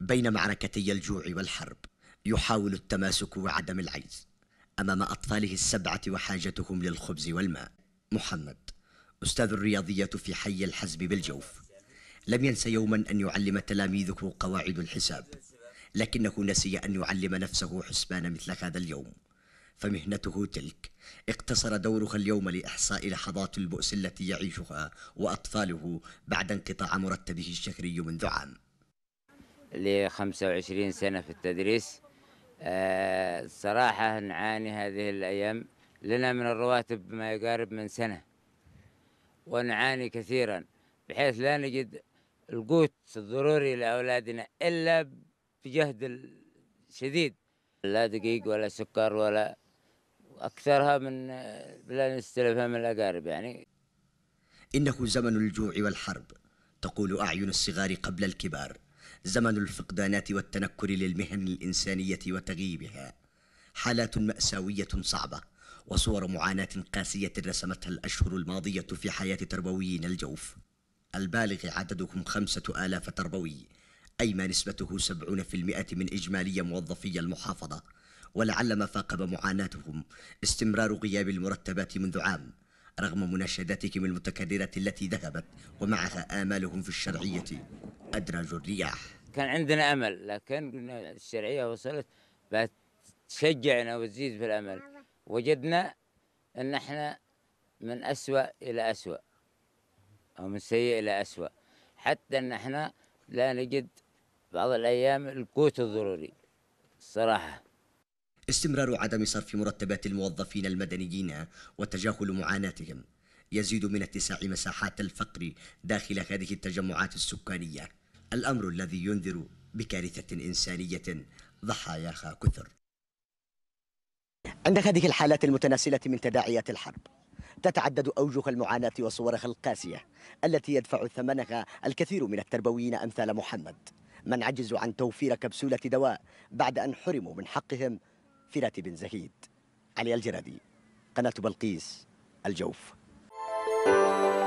بين معركتي الجوع والحرب يحاول التماسك وعدم العجز أمام أطفاله السبعة وحاجتهم للخبز والماء محمد أستاذ الرياضية في حي الحزب بالجوف لم ينس يوما أن يعلم تلاميذه قواعد الحساب لكنه نسي أن يعلم نفسه حسبان مثل هذا اليوم فمهنته تلك اقتصر دورها اليوم لإحصاء لحظات البؤس التي يعيشها وأطفاله بعد انقطاع مرتبه الشهري منذ عام لي 25 سنة في التدريس آه صراحة نعاني هذه الأيام لنا من الرواتب ما يقارب من سنة ونعاني كثيرا بحيث لا نجد القوت الضروري لأولادنا إلا بجهد شديد لا دقيق ولا سكر ولا أكثرها من لا نستلفها من الأقارب يعني إنه زمن الجوع والحرب تقول أعين الصغار قبل الكبار زمن الفقدانات والتنكر للمهن الإنسانية وتغييبها حالات مأساوية صعبة وصور معاناة قاسية رسمتها الأشهر الماضية في حياة تربويين الجوف البالغ عددهم خمسة آلاف تربوي أي ما نسبته سبعون في المئة من إجمالي موظفي المحافظة ولعل ما فاقب معاناتهم استمرار غياب المرتبات منذ عام رغم مناشداتكم المتكررة التي ذهبت ومعها آمالهم في الشرعية أدرج الرياح كان عندنا أمل لكن الشرعية وصلت بقت تشجعنا وتزيد في الأمل وجدنا أن احنا من أسوأ إلى أسوأ أو من سيء إلى أسوأ حتى أن احنا لا نجد بعض الأيام القوت الضروري الصراحة استمرار عدم صرف مرتبات الموظفين المدنيين وتجاهل معاناتهم يزيد من اتساع مساحات الفقر داخل هذه التجمعات السكانية الأمر الذي ينذر بكارثة إنسانية ضحاياها كثر عند هذه الحالات المتناسلة من تداعيات الحرب تتعدد أوجه المعاناة وصورها القاسية التي يدفع ثمنها الكثير من التربويين أمثال محمد من عجزوا عن توفير كبسولة دواء بعد أن حرموا من حقهم فرات بن زهيد علي الجرادي قناة بلقيس الجوف